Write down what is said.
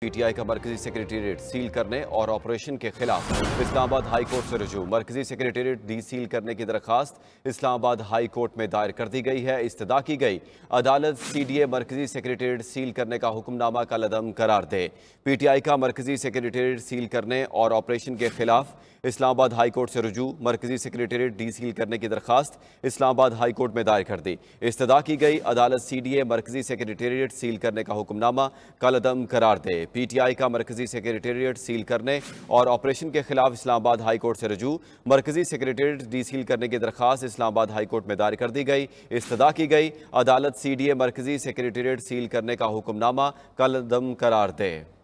PTI का मरकजी secretariat seal करने और ऑपरेशन के खिलाफ इस्लामाबाद हाई कोर्ट से रजू मरकजी सेक्रेटेरिएट डी सील करने की दरखास्त इस्लामाबाद हाई कोर्ट में दायर कर दी गई है इस्तदा की गई अदालत सीडीए मरकजी सेक्रेटेरिएट सील करने का हुक्मनामा का लदम करार दे पीटीआई का मरकजी सेक्रेटेरिएट सील करने और ऑपरेशन के खिलाफ इस्लामाबाद हाईकोर्ट से रजू मरकजी सेक्रेटेरिएट डी सील करने की दरखास्त इस्लामाबाद हाईकोर्ट में दायर कर दी इस्तः की गई अदालत सी डी ए मरकजी सेक्रेटेरिएट सील करने का हुक्मनामा कलदम करार दे पी टी आई का मरकजी सेक्रेटेरिएट सील करने और ऑपरेशन के खिलाफ इस्लामाबाद हाईकोर्ट से रजू मरकजी सेक्रेटेरिएट डी सील करने की दरखास्त इस्लामाबाद हाईकोर्ट में दायर कर दी गई इस्तः की गई अदालत सी डी ए मरकजी सेक्रेटेरिएट सील करने का हुक्मनामा कलदम करार दे